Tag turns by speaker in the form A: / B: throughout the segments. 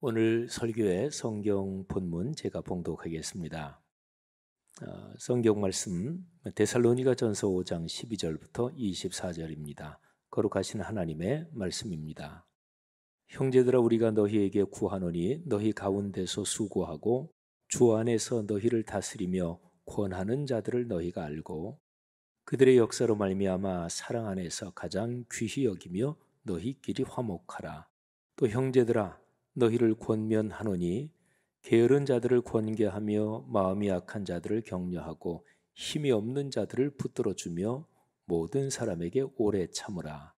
A: 오늘 설교의 성경 본문 제가 봉독하겠습니다. 어, 성경 말씀 데살로니가 전서 5장 12절부터 24절입니다. 거룩하신 하나님의 말씀입니다. 형제들아 우리가 너희에게 구하노니 너희 가운데서 수고하고 주 안에서 너희를 다스리며 권하는 자들을 너희가 알고 그들의 역사로 말미암아 사랑 안에서 가장 귀히 여기며 너희끼리 화목하라. 또 형제들아 너희를 권면하노니 게으른 자들을 권계하며 마음이 약한 자들을 격려하고 힘이 없는 자들을 붙들어 주며 모든 사람에게 오래 참으라.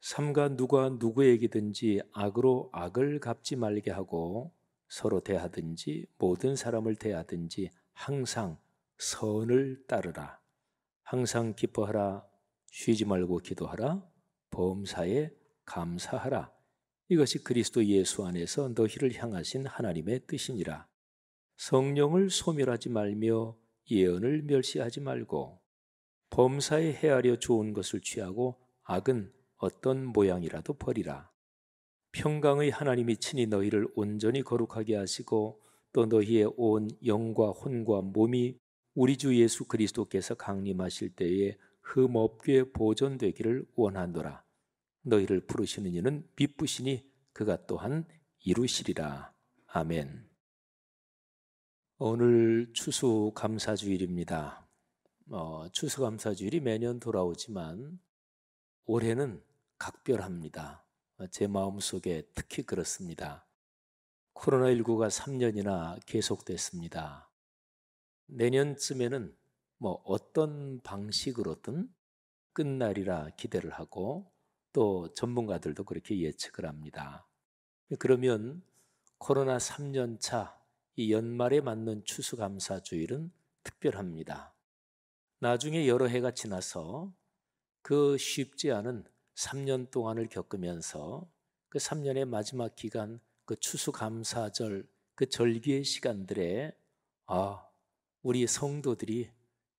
A: 삼가 누가 누구에게든지 악으로 악을 갚지 말게 하고 서로 대하든지 모든 사람을 대하든지 항상 선을 따르라. 항상 기뻐하라. 쉬지 말고 기도하라. 범사에 감사하라. 이것이 그리스도 예수 안에서 너희를 향하신 하나님의 뜻이니라. 성령을 소멸하지 말며 예언을 멸시하지 말고 범사에 헤아려 좋은 것을 취하고 악은 어떤 모양이라도 버리라. 평강의 하나님이 친히 너희를 온전히 거룩하게 하시고 또 너희의 온 영과 혼과 몸이 우리 주 예수 그리스도께서 강림하실 때에 흠없게 보존되기를 원하노라. 너희를 부르시는 이는 비쁘시니 그가 또한 이루시리라. 아멘. 오늘 추수 감사주일입니다. 어, 추수 감사주일이 매년 돌아오지만 올해는 각별합니다. 제 마음 속에 특히 그렇습니다. 코로나19가 3년이나 계속됐습니다. 내년쯤에는 뭐 어떤 방식으로든 끝날이라 기대를 하고 또 전문가들도 그렇게 예측을 합니다. 그러면 코로나 3년차 이 연말에 맞는 추수감사주일은 특별합니다. 나중에 여러 해가 지나서 그 쉽지 않은 3년 동안을 겪으면서 그 3년의 마지막 기간 그 추수감사절 그 절기의 시간들에 아 우리 성도들이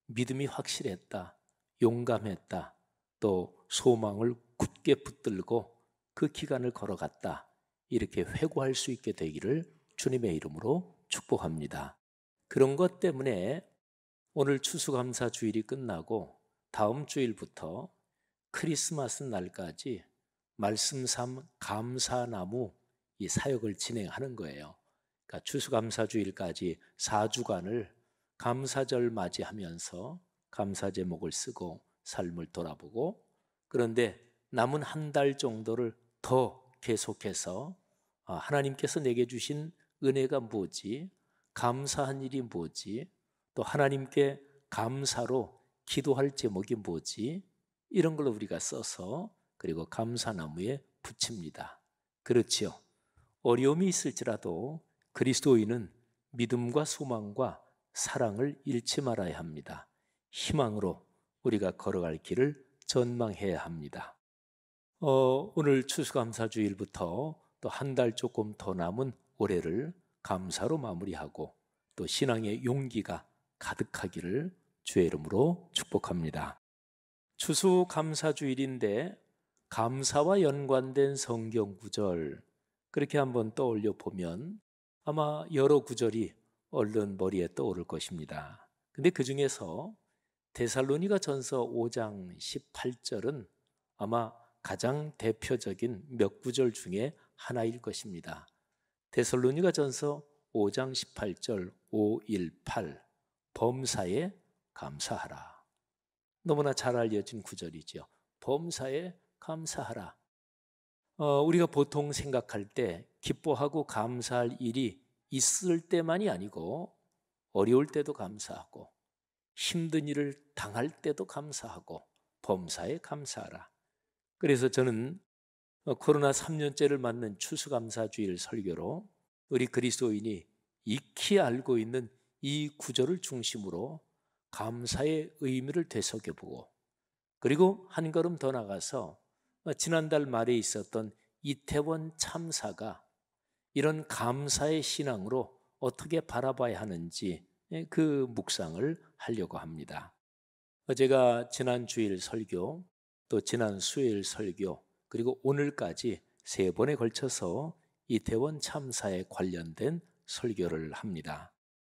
A: 믿음이 확실했다 용감했다 또 소망을 굳게 붙들고 그 기간을 걸어갔다. 이렇게 회고할 수 있게 되기를 주님의 이름으로 축복합니다. 그런 것 때문에 오늘 추수감사 주일이 끝나고 다음 주일부터 크리스마스 날까지 말씀 삼 감사나무 이 사역을 진행하는 거예요. 그러니까 추수감사 주일까지 4주간을 감사절 맞이하면서 감사 제목을 쓰고 삶을 돌아보고 그런데 남은 한 달 정도를 더 계속해서 어, 하나님께서 내게 주신 은혜가 뭐지? 감사한 일이 뭐지? 또 하나님께 감사로 기도할 제목이 뭐지? 이런 걸로 우리가 써서 그리고 감사나무에 붙입니다. 그렇지요. 어려움이 있을지라도 그리스도인은 믿음과 소망과 사랑을 잃지 말아야 합니다. 희망으로 우리가 걸어갈 길을 전망해야 합니다. 어, 오늘 추수감사주일부터 또 한 달 조금 더 남은 올해를 감사로 마무리하고 또 신앙의 용기가 가득하기를 주의 이름으로 축복합니다. 추수감사주일인데 감사와 연관된 성경 구절 그렇게 한번 떠올려 보면 아마 여러 구절이 얼른 머리에 떠오를 것입니다. 근데 그 중에서 데살로니가 전서 5장 18절은 아마 가장 대표적인 몇 구절 중에 하나일 것입니다. 데살로니가 전서 5장 18절 518 범사에 감사하라. 너무나 잘 알려진 구절이죠. 범사에 감사하라. 어, 우리가 보통 생각할 때 기뻐하고 감사할 일이 있을 때만이 아니고 어려울 때도 감사하고 힘든 일을 당할 때도 감사하고 범사에 감사하라. 그래서 저는 어, 코로나 3년째를 맞는 추수감사주일 설교로 우리 그리스도인이 익히 알고 있는 이 구절을 중심으로 감사의 의미를 되새겨보고 그리고 한 걸음 더 나가서 어, 지난달 말에 있었던 이태원 참사가 이런 감사의 신앙으로 어떻게 바라봐야 하는지 예, 그 묵상을 하려고 합니다. 어, 제가 지난 주일 설교 또 지난 수요일 설교 그리고 오늘까지 세 번에 걸쳐서 이태원 참사에 관련된 설교를 합니다.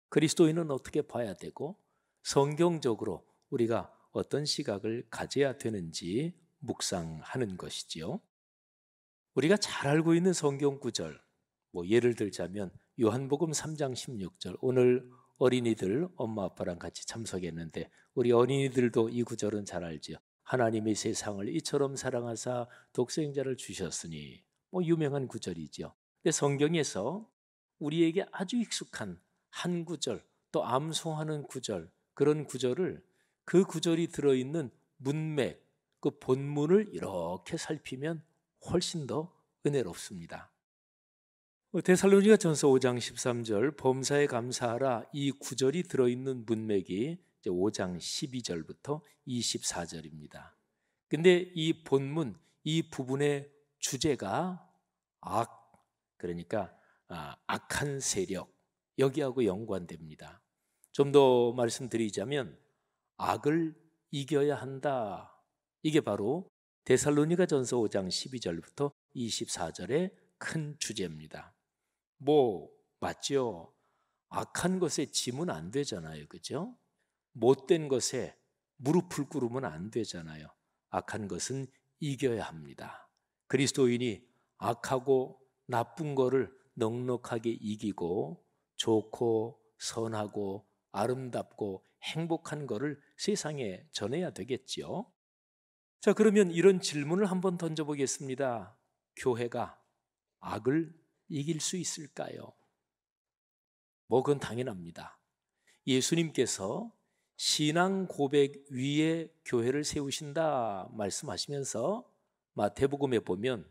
A: 그리스도인은 어떻게 봐야 되고 성경적으로 우리가 어떤 시각을 가져야 되는지 묵상하는 것이지요. 우리가 잘 알고 있는 성경 구절, 뭐 예를 들자면 요한복음 3장 16절, 오늘 어린이들 엄마 아빠랑 같이 참석했는데 우리 어린이들도 이 구절은 잘 알지요. 하나님이 세상을 이처럼 사랑하사 독생자를 주셨으니 뭐 유명한 구절이죠. 근데 성경에서 우리에게 아주 익숙한 한 구절 또 암송하는 구절 그런 구절을 그 구절이 들어있는 문맥 그 본문을 이렇게 살피면 훨씬 더 은혜롭습니다. 어, 데살로니가 전서 5장 13절 범사에 감사하라 이 구절이 들어있는 문맥이 이제 5장 12절부터 24절입니다. 근데 이 본문 이 부분의 주제가 악 그러니까 아, 악한 세력 여기하고 연관됩니다. 좀 더 말씀드리자면 악을 이겨야 한다. 이게 바로 데살로니가 전서 5장 12절부터 24절의 큰 주제입니다. 뭐 맞죠? 악한 것에 짐은 안 되잖아요. 그죠? 못된 것에 무릎을 꿇으면 안 되잖아요. 악한 것은 이겨야 합니다. 그리스도인이 악하고 나쁜 거를 넉넉하게 이기고 좋고 선하고 아름답고 행복한 거를 세상에 전해야 되겠지요. 자, 그러면 이런 질문을 한번 던져보겠습니다. 교회가 악을 이길 수 있을까요? 뭐, 그건 당연합니다. 예수님께서 신앙 고백 위에 교회를 세우신다 말씀하시면서 마태복음에 보면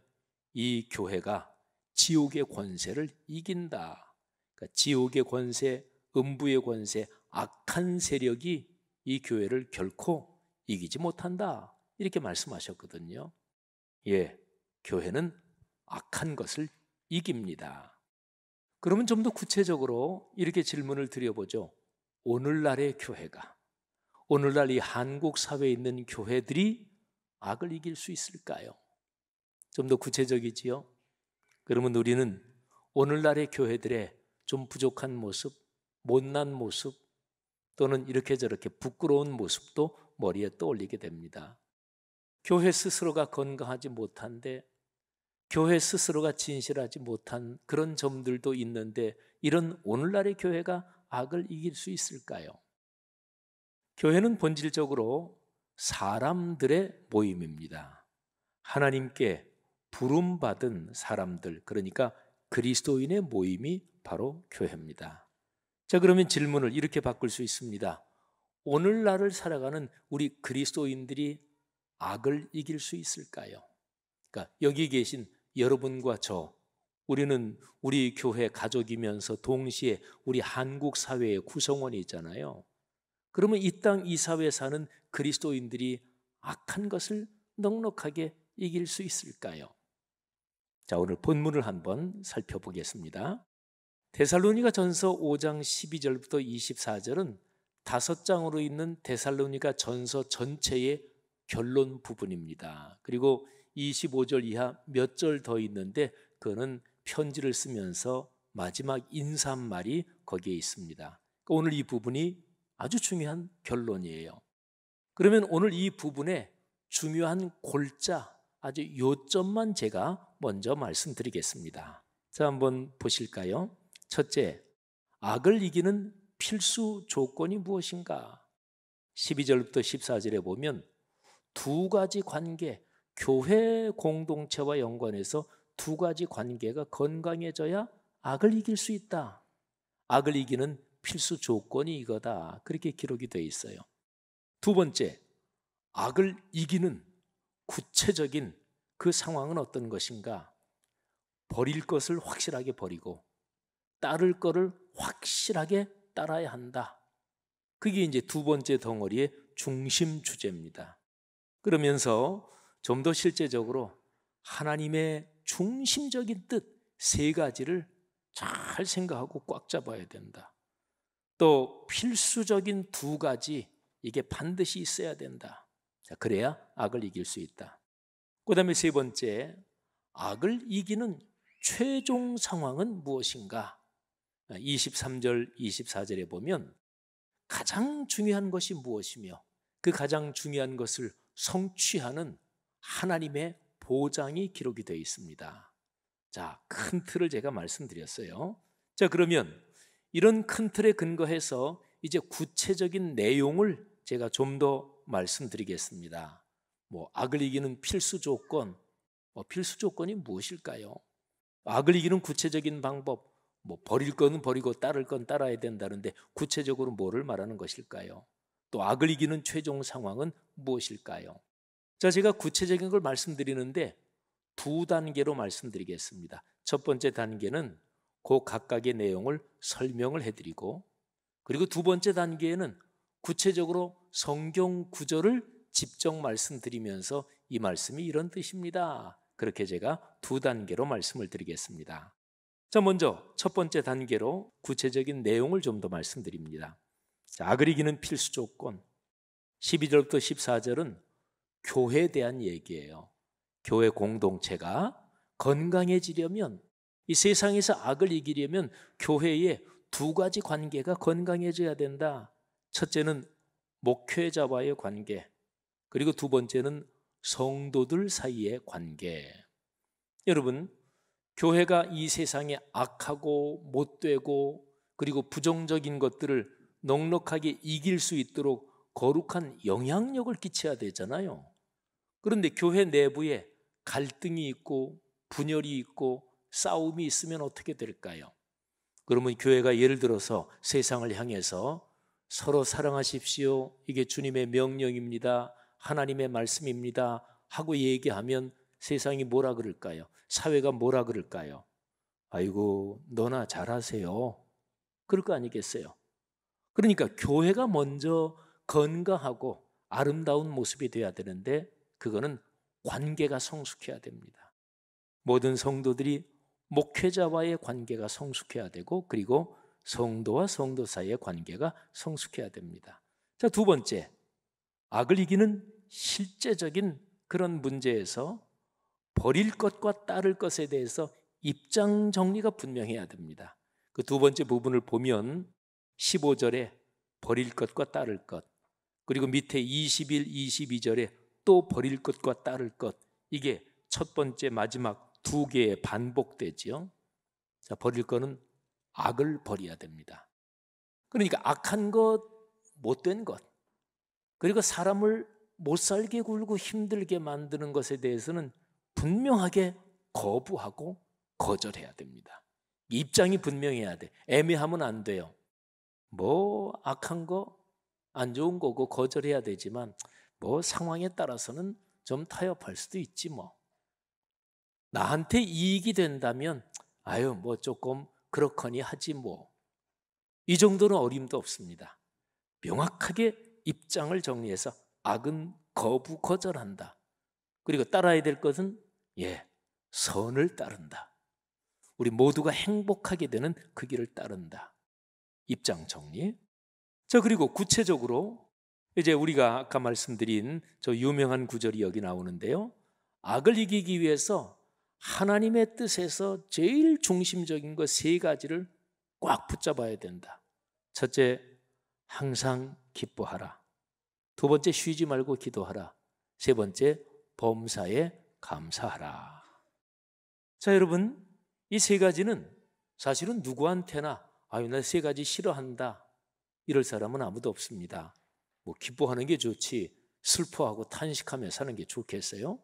A: 이 교회가 지옥의 권세를 이긴다. 그러니까 지옥의 권세, 음부의 권세, 악한 세력이 이 교회를 결코 이기지 못한다. 이렇게 말씀하셨거든요. 예, 교회는 악한 것을 이깁니다. 그러면 좀 더 구체적으로 이렇게 질문을 드려보죠. 오늘날의 교회가 오늘날 이 한국 사회에 있는 교회들이 악을 이길 수 있을까요? 좀 더 구체적이지요? 그러면 우리는 오늘날의 교회들의 좀 부족한 모습, 못난 모습, 또는 이렇게 저렇게 부끄러운 모습도 머리에 떠올리게 됩니다. 교회 스스로가 건강하지 못한데, 교회 스스로가 진실하지 못한 그런 점들도 있는데, 이런 오늘날의 교회가 악을 이길 수 있을까요? 교회는 본질적으로 사람들의 모임입니다. 하나님께 부름받은 사람들, 그러니까 그리스도인의 모임이 바로 교회입니다. 자, 그러면 질문을 이렇게 바꿀 수 있습니다. 오늘날을 살아가는 우리 그리스도인들이 악을 이길 수 있을까요? 그러니까 여기 계신 여러분과 저, 우리는 우리 교회 가족이면서 동시에 우리 한국 사회의 구성원이잖아요. 그러면 이 땅 이사회 에 사는 그리스도인들이 악한 것을 넉넉하게 이길 수 있을까요? 자, 오늘 본문을 한번 살펴보겠습니다. 데살로니가 전서 5장 12절부터 24절은 다섯 장으로 있는 데살로니가 전서 전체의 결론 부분입니다. 그리고 25절 이하 몇 절 더 있는데 그거는 편지를 쓰면서 마지막 인사말이 거기에 있습니다. 오늘 이 부분이 아주 중요한 결론이에요. 그러면 오늘 이 부분에 중요한 골자, 아주 요점만 제가 먼저 말씀드리겠습니다. 자, 한번 보실까요? 첫째, 악을 이기는 필수 조건이 무엇인가? 12절부터 14절에 보면 두 가지 관계, 교회 공동체와 연관해서 두 가지 관계가 건강해져야 악을 이길 수 있다. 악을 이기는 필수 조건이 이거다. 그렇게 기록이 되어 있어요. 두 번째, 악을 이기는 구체적인 그 상황은 어떤 것인가? 버릴 것을 확실하게 버리고 따를 것을 확실하게 따라야 한다. 그게 이제 두 번째 덩어리의 중심 주제입니다. 그러면서 좀 더 실제적으로 하나님의 중심적인 뜻 세 가지를 잘 생각하고 꽉 잡아야 된다. 또 필수적인 두 가지 이게 반드시 있어야 된다. 자, 그래야 악을 이길 수 있다. 그다음에 세 번째 악을 이기는 최종 상황은 무엇인가? 23절, 아, 24절에 보면 가장 중요한 것이 무엇이며 그 가장 중요한 것을 성취하는 하나님의 보장이 기록이 되어 있습니다. 자, 큰 틀을 제가 말씀드렸어요. 자, 그러면 이런 큰 틀에 근거해서 이제 구체적인 내용을 제가 좀 더 말씀드리겠습니다. 뭐 악을 이기는 필수 조건, 뭐 필수 조건이 무엇일까요? 악을 이기는 구체적인 방법, 뭐 버릴 건 버리고 따를 건 따라야 된다는데 구체적으로 뭐를 말하는 것일까요? 또 악을 이기는 최종 상황은 무엇일까요? 자, 제가 구체적인 걸 말씀드리는데 두 단계로 말씀드리겠습니다. 첫 번째 단계는 그 각각의 내용을 설명을 해드리고 그리고 두 번째 단계에는 구체적으로 성경 구절을 직접 말씀드리면서 이 말씀이 이런 뜻입니다. 그렇게 제가 두 단계로 말씀을 드리겠습니다. 자, 먼저 첫 번째 단계로 구체적인 내용을 좀 더 말씀드립니다. 자, 아그리기는 필수 조건. 12절부터 14절은 교회에 대한 얘기예요. 교회 공동체가 건강해지려면 이 세상에서 악을 이기려면 교회의두 가지 관계가 건강해져야 된다. 첫째는 목회자와의 관계, 그리고 두 번째는 성도들 사이의 관계. 여러분, 교회가 이 세상에 악하고 못되고 그리고 부정적인 것들을 넉넉하게 이길 수 있도록 거룩한 영향력을 끼쳐야 되잖아요. 그런데 교회 내부에 갈등이 있고 분열이 있고 싸움이 있으면 어떻게 될까요? 그러면 교회가 예를 들어서 세상을 향해서 서로 사랑하십시오. 이게 주님의 명령입니다. 하나님의 말씀입니다. 하고 얘기하면 세상이 뭐라 그럴까요? 사회가 뭐라 그럴까요? 아이고, 너나 잘하세요. 그럴 거 아니겠어요? 그러니까 교회가 먼저 건강하고 아름다운 모습이 돼야 되는데 그거는 관계가 성숙해야 됩니다. 모든 성도들이 목회자와의 관계가 성숙해야 되고 그리고 성도와 성도 사이의 관계가 성숙해야 됩니다. 자, 두 번째. 악을 이기는 실제적인 그런 문제에서 버릴 것과 따를 것에 대해서 입장 정리가 분명해야 됩니다. 그 두 번째 부분을 보면 15절에 버릴 것과 따를 것, 그리고 밑에 21, 22절에 또 버릴 것과 따를 것, 이게 첫 번째 마지막 두개의 반복되지요. 자, 버릴 거는 악을 버려야 됩니다. 그러니까 악한 것, 못된 것, 그리고 사람을 못 살게 굴고 힘들게 만드는 것에 대해서는 분명하게 거부하고 거절해야 됩니다. 입장이 분명해야 돼. 애매하면 안 돼요. 뭐 악한 거, 안 좋은 거고 거절해야 되지만 뭐 상황에 따라서는 좀 타협할 수도 있지 뭐. 나한테 이익이 된다면 아유 뭐 조금 그렇거니 하지 뭐. 이 정도는 어림도 없습니다. 명확하게 입장을 정리해서 악은 거부 거절한다. 그리고 따라야 될 것은 예, 선을 따른다. 우리 모두가 행복하게 되는 그 길을 따른다. 입장 정리. 자, 그리고 구체적으로 이제 우리가 아까 말씀드린 저 유명한 구절이 여기 나오는데요. 악을 이기기 위해서 하나님의 뜻에서 제일 중심적인 것 세 가지를 꽉 붙잡아야 된다. 첫째, 항상 기뻐하라. 두 번째, 쉬지 말고 기도하라. 세 번째, 범사에 감사하라. 자, 여러분, 이 세 가지는 사실은 누구한테나 아유, 나 세 가지 싫어한다. 이럴 사람은 아무도 없습니다. 뭐 기뻐하는 게 좋지, 슬퍼하고 탄식하며 사는 게 좋겠어요?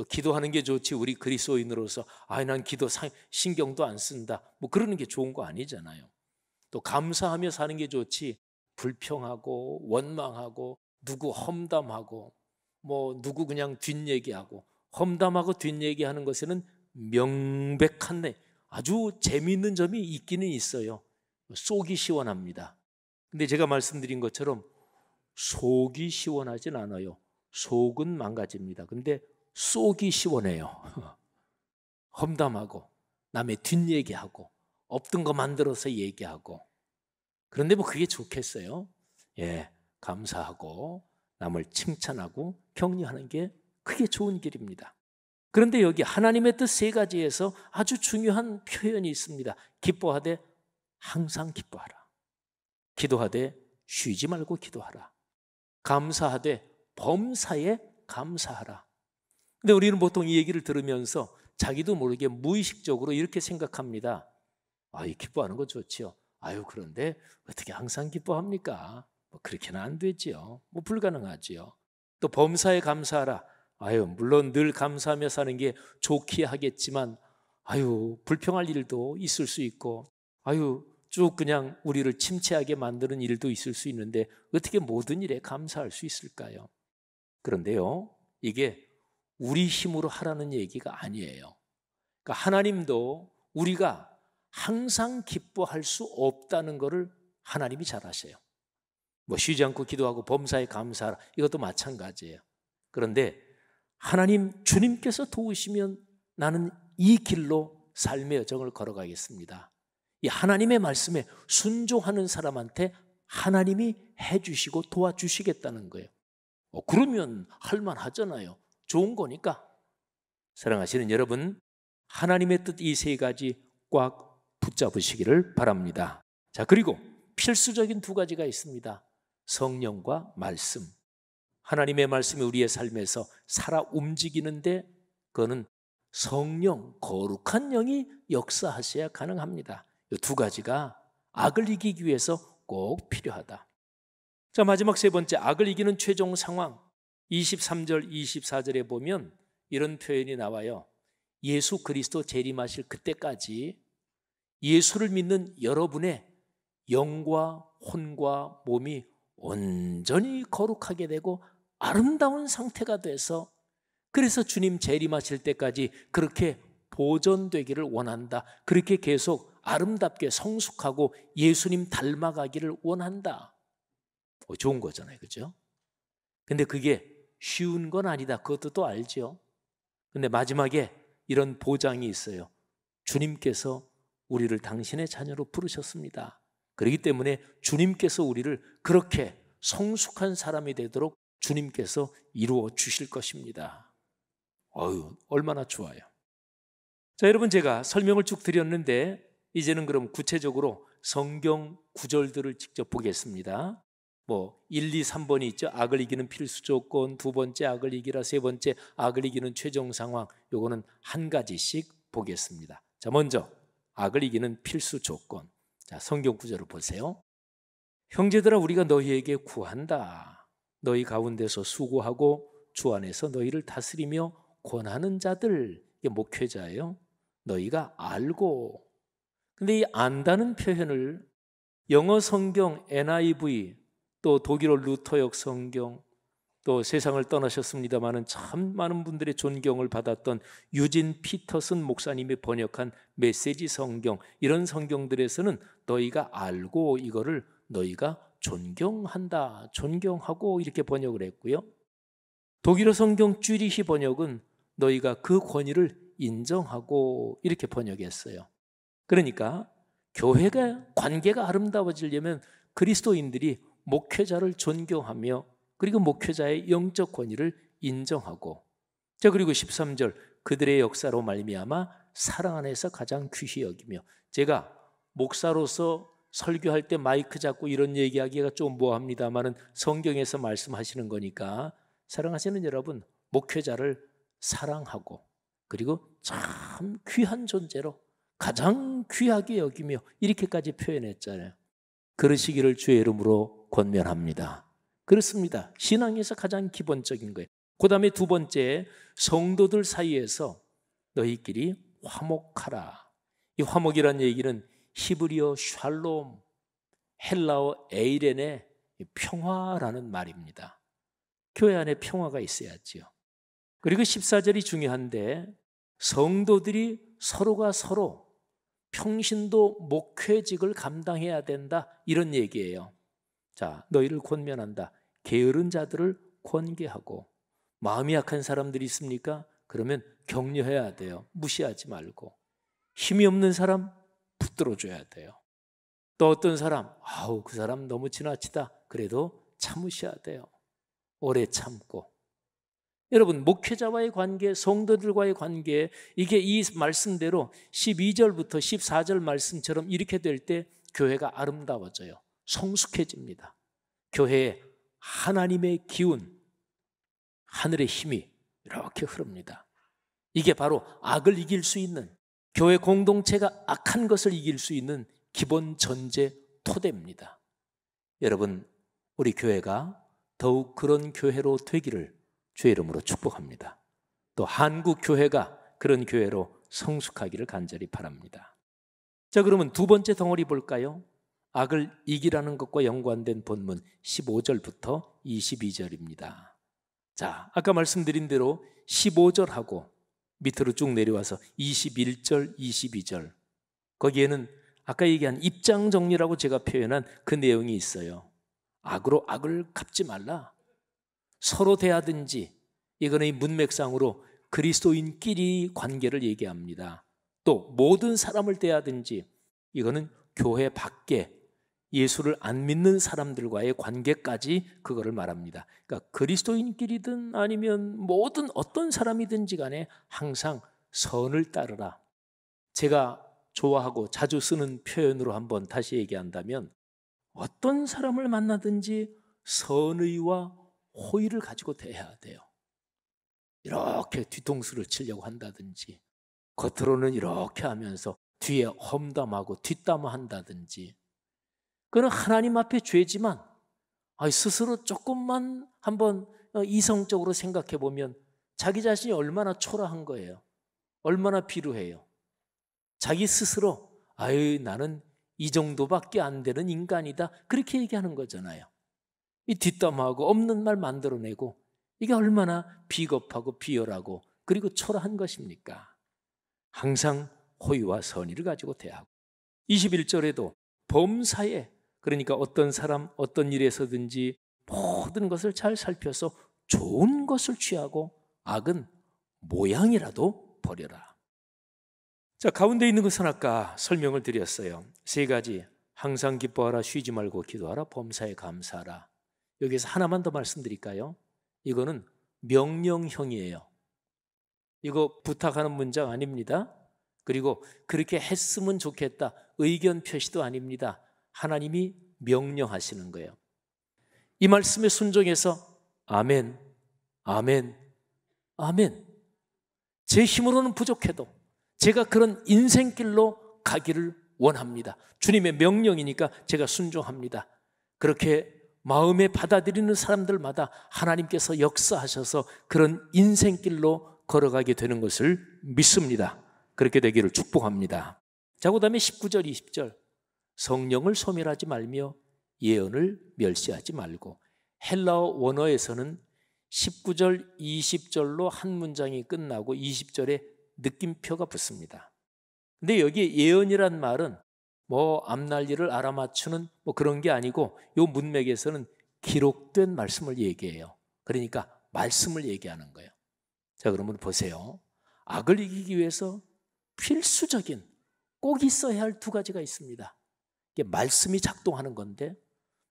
A: 또 기도하는 게 좋지 우리 그리스도인으로서 아이 난 기도 신경도 안 쓴다 뭐 그러는 게 좋은 거 아니잖아요. 또 감사하며 사는 게 좋지 불평하고 원망하고 누구 험담하고 뭐 누구 그냥 뒷얘기하고 험담하고 뒷얘기하는 것에는 명백한 내 아주 재미있는 점이 있기는 있어요. 속이 시원합니다. 근데 제가 말씀드린 것처럼 속이 시원하진 않아요. 속은 망가집니다. 근데 속이 시원해요. 험담하고 남의 뒷얘기하고 없던 거 만들어서 얘기하고 그런데 뭐 그게 좋겠어요? 예, 감사하고 남을 칭찬하고 격려하는 게 그게 좋은 길입니다. 그런데 여기 하나님의 뜻 세 가지에서 아주 중요한 표현이 있습니다. 기뻐하되 항상 기뻐하라. 기도하되 쉬지 말고 기도하라. 감사하되 범사에 감사하라. 근데 우리는 보통 이 얘기를 들으면서 자기도 모르게 무의식적으로 이렇게 생각합니다. 아, 이 기뻐하는 거 좋지요. 아유, 그런데 어떻게 항상 기뻐합니까? 뭐 그렇게는 안 되지요. 뭐 불가능하지요. 또 범사에 감사하라. 아유, 물론 늘 감사하며 사는 게좋기 하겠지만, 아유, 불평할 일도 있을 수 있고, 아유, 쭉 그냥 우리를 침체하게 만드는 일도 있을 수 있는데, 어떻게 모든 일에 감사할 수 있을까요? 그런데요, 이게 우리 힘으로 하라는 얘기가 아니에요. 그러니까 하나님도 우리가 항상 기뻐할 수 없다는 것을 하나님이 잘 아세요. 뭐 쉬지 않고 기도하고 범사에 감사하라. 이것도 마찬가지예요. 그런데 하나님 주님께서 도우시면 나는 이 길로 삶의 여정을 걸어가겠습니다. 이 하나님의 말씀에 순종하는 사람한테 하나님이 해주시고 도와주시겠다는 거예요. 어, 그러면 할만하잖아요. 좋은 거니까. 사랑하시는 여러분, 하나님의 뜻 이 세 가지 꽉 붙잡으시기를 바랍니다. 자, 그리고 필수적인 두 가지가 있습니다. 성령과 말씀. 하나님의 말씀이 우리의 삶에서 살아 움직이는데 그거는 성령, 거룩한 영이 역사하셔야 가능합니다. 이 두 가지가 악을 이기기 위해서 꼭 필요하다. 자, 마지막 세 번째, 악을 이기는 최종 상황. 23절 24절에 보면 이런 표현이 나와요. 예수 그리스도 재림하실 그때까지 예수를 믿는 여러분의 영과 혼과 몸이 온전히 거룩하게 되고 아름다운 상태가 돼서 그래서 주님 재림하실 때까지 그렇게 보존되기를 원한다. 그렇게 계속 아름답게 성숙하고 예수님 닮아가기를 원한다. 어, 좋은 거잖아요. 그죠? 근데 그게 쉬운 건 아니다. 그것도 또 알죠. 근데 마지막에 이런 보장이 있어요. 주님께서 우리를 당신의 자녀로 부르셨습니다. 그렇기 때문에 주님께서 우리를 그렇게 성숙한 사람이 되도록 주님께서 이루어 주실 것입니다. 어유 얼마나 좋아요. 자, 여러분 제가 설명을 쭉 드렸는데 이제는 그럼 구체적으로 성경 구절들을 직접 보겠습니다. 뭐 1, 2, 3번이 있죠. 악을 이기는 필수 조건, 두 번째 악을 이기라, 세 번째 악을 이기는 최종 상황. 요거는 한 가지씩 보겠습니다. 자, 먼저 악을 이기는 필수 조건. 자, 성경 구절을 보세요. 형제들아 우리가 너희에게 구한다. 너희 가운데서 수고하고 주 안에서 너희를 다스리며 권하는 자들 이게 목회자예요. 너희가 알고 근데 이 안다는 표현을 영어 성경 NIV 또 독일어 루터역 성경, 또 세상을 떠나셨습니다만은 참 많은 분들의 존경을 받았던 유진 피터슨 목사님이 번역한 메시지 성경 이런 성경들에서는 너희가 알고 이거를 너희가 존경한다, 존경하고 이렇게 번역을 했고요. 독일어 성경 쥐리히 번역은 너희가 그 권위를 인정하고 이렇게 번역했어요. 그러니까 교회가 관계가 아름다워지려면 그리스도인들이 목회자를 존경하며 그리고 목회자의 영적 권위를 인정하고 자 그리고 13절 그들의 역사로 말미암아 사랑 안에서 가장 귀히 여기며 제가 목사로서 설교할 때 마이크 잡고 이런 얘기하기가 좀뭐합니다마는 성경에서 말씀하시는 거니까 사랑하시는 여러분 목회자를 사랑하고 그리고 참 귀한 존재로 가장 귀하게 여기며 이렇게까지 표현했잖아요. 그러시기를 주의 이름으로 권면합니다. 그렇습니다. 신앙에서 가장 기본적인 거예요. 그 다음에 두 번째, 성도들 사이에서 너희끼리 화목하라. 이 화목이란 얘기는 히브리어 샬롬, 헬라어 에이렌의 평화라는 말입니다. 교회 안에 평화가 있어야지요. 그리고 14절이 중요한데 성도들이 서로가 서로 평신도 목회직을 감당해야 된다 이런 얘기예요. 자, 너희를 권면한다. 게으른 자들을 권계하고 마음이 약한 사람들이 있습니까? 그러면 격려해야 돼요. 무시하지 말고. 힘이 없는 사람 붙들어 줘야 돼요. 또 어떤 사람, 아우, 그 사람 너무 지나치다. 그래도 참으셔야 돼요. 오래 참고. 여러분, 목회자와의 관계, 성도들과의 관계, 이게 이 말씀대로 12절부터 14절 말씀처럼 이렇게 될 때 교회가 아름다워져요. 성숙해집니다. 교회에 하나님의 기운, 하늘의 힘이 이렇게 흐릅니다. 이게 바로 악을 이길 수 있는 교회 공동체가 악한 것을 이길 수 있는 기본 전제 토대입니다. 여러분, 우리 교회가 더욱 그런 교회로 되기를 주의 이름으로 축복합니다. 또 한국 교회가 그런 교회로 성숙하기를 간절히 바랍니다. 자, 그러면 두 번째 덩어리 볼까요? 악을 이기라는 것과 연관된 본문 15절부터 22절입니다. 자, 아까 말씀드린 대로 15절하고 밑으로 쭉 내려와서 21절, 22절. 거기에는 아까 얘기한 입장 정리라고 제가 표현한 그 내용이 있어요. 악으로 악을 갚지 말라. 서로 대하든지 이거는 문맥상으로 그리스도인끼리 관계를 얘기합니다. 또 모든 사람을 대하든지 이거는 교회 밖에 예수를 안 믿는 사람들과의 관계까지 그거를 말합니다. 그러니까 그리스도인끼리든 아니면 모든 어떤 사람이든지 간에 항상 선을 따르라. 제가 좋아하고 자주 쓰는 표현으로 한번 다시 얘기한다면 어떤 사람을 만나든지 선의와 호의를 가지고 대해야 돼요. 이렇게 뒤통수를 치려고 한다든지 겉으로는 이렇게 하면서 뒤에 험담하고 뒷담화한다든지 그는 하나님 앞에 죄지만 아, 스스로 조금만 한번 어, 이성적으로 생각해 보면 자기 자신이 얼마나 초라한 거예요. 얼마나 비루해요. 자기 스스로 아유 나는 이 정도밖에 안 되는 인간이다 그렇게 얘기하는 거잖아요. 이 뒷담화하고 없는 말 만들어내고 이게 얼마나 비겁하고 비열하고 그리고 초라한 것입니까? 항상 호의와 선의를 가지고 대하고 21절에도 범사에 그러니까 어떤 사람, 어떤 일에서든지 모든 것을 잘 살펴서 좋은 것을 취하고 악은 모양이라도 버려라. 자, 가운데 있는 것은 아까 설명을 드렸어요. 세 가지. 항상 기뻐하라, 쉬지 말고 기도하라, 범사에 감사하라. 여기서 하나만 더 말씀드릴까요? 이거는 명령형이에요. 이거 부탁하는 문장 아닙니다. 그리고 그렇게 했으면 좋겠다. 의견 표시도 아닙니다. 하나님이 명령하시는 거예요. 이 말씀에 순종해서 아멘, 아멘, 아멘. 제 힘으로는 부족해도 제가 그런 인생길로 가기를 원합니다. 주님의 명령이니까 제가 순종합니다. 그렇게 마음에 받아들이는 사람들마다 하나님께서 역사하셔서 그런 인생길로 걸어가게 되는 것을 믿습니다. 그렇게 되기를 축복합니다. 자, 그 다음에 19절, 20절. 성령을 소멸하지 말며 예언을 멸시하지 말고 헬라어 원어에서는 19절, 20절로 한 문장이 끝나고 20절에 느낌표가 붙습니다. 근데 여기 예언이란 말은 뭐 앞날일을 알아맞추는 뭐 그런 게 아니고 요 문맥에서는 기록된 말씀을 얘기해요. 그러니까 말씀을 얘기하는 거예요. 자, 그러면 보세요. 악을 이기기 위해서 필수적인 꼭 있어야 할 두 가지가 있습니다. 말씀이 작동하는 건데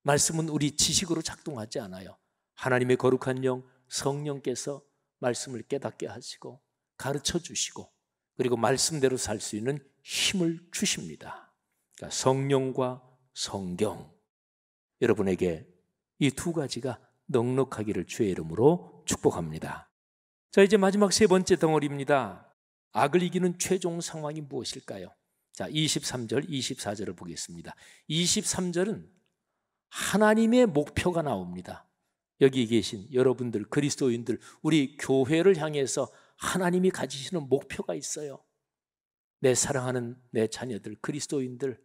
A: 말씀은 우리 지식으로 작동하지 않아요. 하나님의 거룩한 영 성령께서 말씀을 깨닫게 하시고 가르쳐 주시고 그리고 말씀대로 살 수 있는 힘을 주십니다. 그러니까 성령과 성경 여러분에게 이 두 가지가 넉넉하기를 주의 이름으로 축복합니다. 자 이제 마지막 세 번째 덩어리입니다. 악을 이기는 최종 상황이 무엇일까요? 자, 23절, 24절을 보겠습니다. 23절은 하나님의 목표가 나옵니다. 여기 계신 여러분들, 그리스도인들, 우리 교회를 향해서 하나님이 가지시는 목표가 있어요. 내 사랑하는 내 자녀들, 그리스도인들,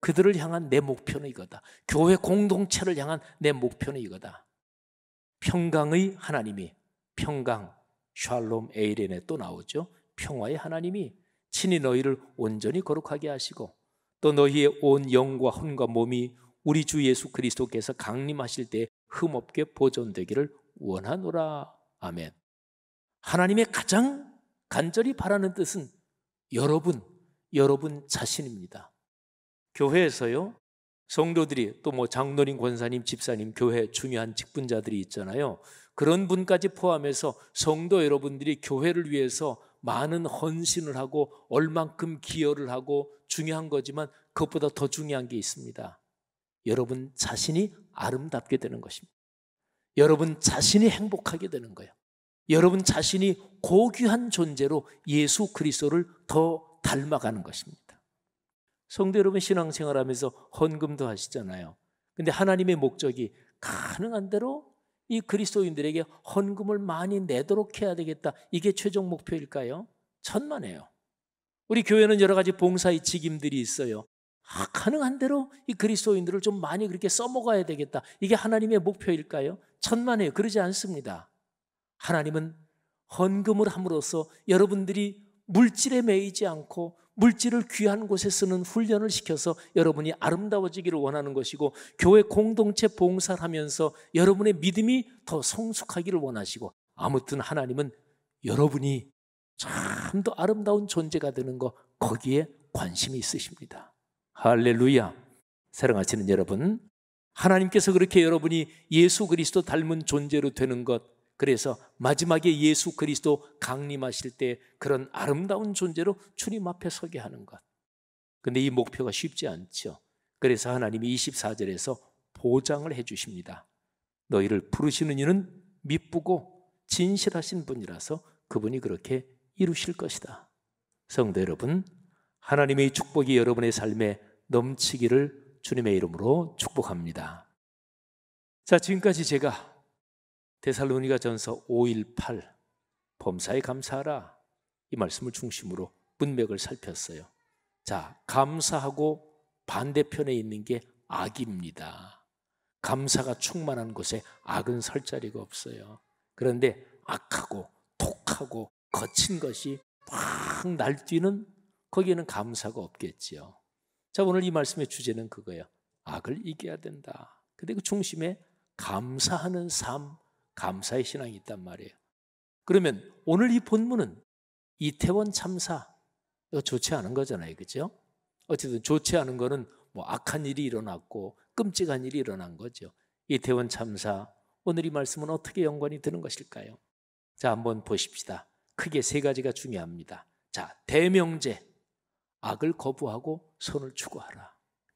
A: 그들을 향한 내 목표는 이거다. 교회 공동체를 향한 내 목표는 이거다. 평강의 하나님이, 평강, 샬롬 에이렌에 또 나오죠. 평화의 하나님이 친히 너희를 온전히 거룩하게 하시고 또 너희의 온 영과 혼과 몸이 우리 주 예수 그리스도께서 강림하실 때 흠없게 보존되기를 원하노라. 아멘. 하나님의 가장 간절히 바라는 뜻은 여러분, 여러분 자신입니다. 교회에서요. 성도들이 또 뭐장노님 권사님, 집사님, 교회 중요한 직분자들이 있잖아요. 그런 분까지 포함해서 성도 여러분들이 교회를 위해서 많은 헌신을 하고 얼만큼 기여를 하고 중요한 거지만 그것보다 더 중요한 게 있습니다. 여러분 자신이 아름답게 되는 것입니다. 여러분 자신이 행복하게 되는 거예요. 여러분 자신이 고귀한 존재로 예수 그리스도를 더 닮아가는 것입니다. 성도 여러분 신앙생활하면서 헌금도 하시잖아요. 근데 하나님의 목적이 가능한 대로 이 그리스도인들에게 헌금을 많이 내도록 해야 되겠다. 이게 최종 목표일까요? 천만에요. 우리 교회는 여러 가지 봉사의 직임들이 있어요. 아, 가능한 대로 이 그리스도인들을 좀 많이 그렇게 써먹어야 되겠다. 이게 하나님의 목표일까요? 천만에요. 그러지 않습니다. 하나님은 헌금을 함으로써 여러분들이 물질에 매이지 않고 물질을 귀한 곳에 쓰는 훈련을 시켜서 여러분이 아름다워지기를 원하는 것이고 교회 공동체 봉사를 하면서 여러분의 믿음이 더 성숙하기를 원하시고 아무튼 하나님은 여러분이 참 더 아름다운 존재가 되는 거 거기에 관심이 있으십니다. 할렐루야. 사랑하시는 여러분, 하나님께서 그렇게 여러분이 예수 그리스도 닮은 존재로 되는 것 그래서 마지막에 예수 그리스도 강림하실 때 그런 아름다운 존재로 주님 앞에 서게 하는 것. 근데 이 목표가 쉽지 않죠. 그래서 하나님이 24절에서 보장을 해 주십니다. 너희를 부르시는 이는 미쁘고 진실하신 분이라서 그분이 그렇게 이루실 것이다. 성도 여러분, 하나님의 축복이 여러분의 삶에 넘치기를 주님의 이름으로 축복합니다. 자, 지금까지 제가 데살로니가 전서 5.18 범사에 감사하라 이 말씀을 중심으로 문맥을 살폈어요. 자, 감사하고 반대편에 있는 게 악입니다. 감사가 충만한 곳에 악은 설 자리가 없어요. 그런데 악하고 독하고 거친 것이 막 날뛰는 거기에는 감사가 없겠지요. 자, 오늘 이 말씀의 주제는 그거예요. 악을 이겨야 된다. 근데 그 중심에 감사하는 삶 감사의 신앙이 있단 말이에요. 그러면 오늘 이 본문은 이태원 참사 이거 좋지 않은 거잖아요. 그죠? 어쨌든 좋지 않은 거는 뭐 악한 일이 일어났고 끔찍한 일이 일어난 거죠. 이태원 참사 오늘 이 말씀은 어떻게 연관이 되는 것일까요? 자, 한번 보십시다. 크게 세 가지가 중요합니다. 자, 대명제 악을 거부하고 선을 추구하라.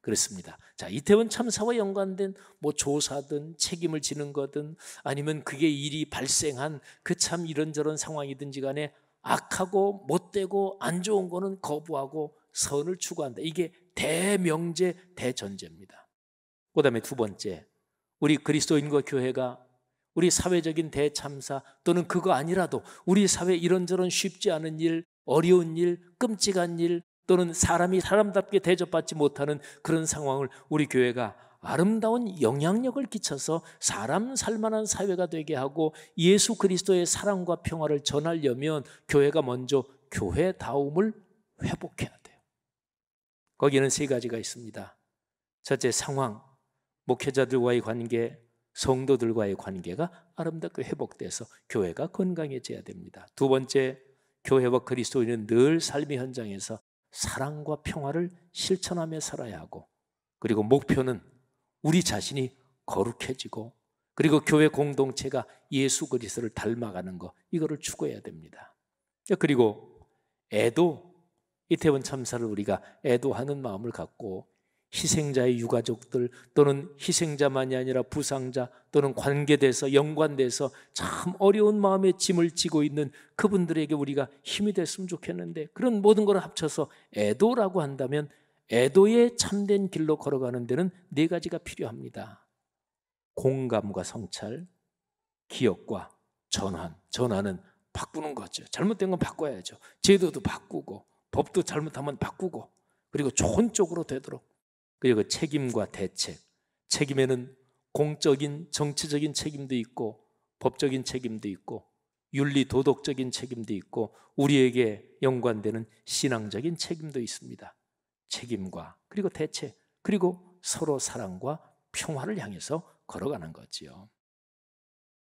A: 그렇습니다 자, 이태원 참사와 연관된 뭐 조사든 책임을 지는 거든 아니면 그게 일이 발생한 그 참 이런저런 상황이든지 간에 악하고 못되고 안 좋은 거는 거부하고 선을 추구한다. 이게 대명제 대전제입니다. 그다음에 두 번째. 우리 그리스도인과 교회가 우리 사회적인 대참사 또는 그거 아니라도 우리 사회 이런저런 쉽지 않은 일, 어려운 일, 끔찍한 일, 또는 사람이 사람답게 대접받지 못하는 그런 상황을 우리 교회가 아름다운 영향력을 끼쳐서 사람 살만한 사회가 되게 하고 예수 그리스도의 사랑과 평화를 전하려면 교회가 먼저 교회다움을 회복해야 돼요. 거기는 세 가지가 있습니다. 첫째 상황, 목회자들과의 관계, 성도들과의 관계가 아름답게 회복돼서 교회가 건강해져야 됩니다. 두 번째, 교회와 그리스도인은 늘 삶의 현장에서 사랑과 평화를 실천하며 살아야 하고 그리고 목표는 우리 자신이 거룩해지고 그리고 교회 공동체가 예수 그리스도를 닮아가는 것 이거를 추구해야 됩니다. 그리고 애도 이태원 참사를 우리가 애도하는 마음을 갖고 희생자의 유가족들 또는 희생자만이 아니라 부상자 또는 관계돼서 연관돼서 참 어려운 마음에 짐을 지고 있는 그분들에게 우리가 힘이 됐으면 좋겠는데 그런 모든 걸 합쳐서 애도라고 한다면 애도의 참된 길로 걸어가는 데는 네 가지가 필요합니다. 공감과 성찰, 기억과 전환. 전환은 바꾸는 거죠. 잘못된 건 바꿔야죠. 제도도 바꾸고 법도 잘못하면 바꾸고 그리고 좋은 쪽으로 되도록 그리고 그 책임과 대책. 책임에는 공적인 정치적인 책임도 있고 법적인 책임도 있고 윤리 도덕적인 책임도 있고 우리에게 연관되는 신앙적인 책임도 있습니다. 책임과 그리고 대책 그리고 서로 사랑과 평화를 향해서 걸어가는 거지요.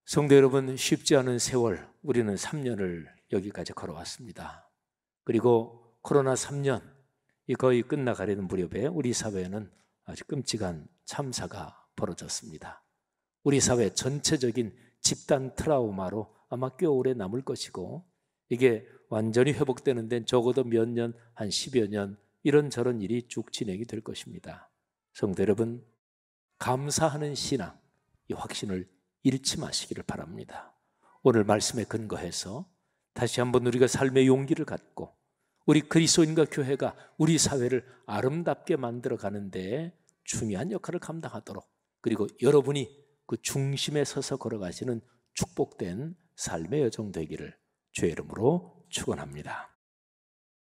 A: 성도 여러분 쉽지 않은 세월 우리는 3년을 여기까지 걸어왔습니다. 그리고 코로나 3년 이 거의 끝나가려는 무렵에 우리 사회에는 아주 끔찍한 참사가 벌어졌습니다. 우리 사회 전체적인 집단 트라우마로 아마 꽤 오래 남을 것이고 이게 완전히 회복되는 데는 적어도 몇 년, 한 10여 년 이런저런 일이 쭉 진행이 될 것입니다. 성도 여러분, 감사하는 신앙, 이 확신을 잃지 마시기를 바랍니다. 오늘 말씀에 근거해서 다시 한번 우리가 삶의 용기를 갖고 우리 그리스도인과 교회가 우리 사회를 아름답게 만들어 가는데 중요한 역할을 감당하도록 그리고 여러분이 그 중심에 서서 걸어가시는 축복된 삶의 여정 되기를 죄 이름으로 축원합니다.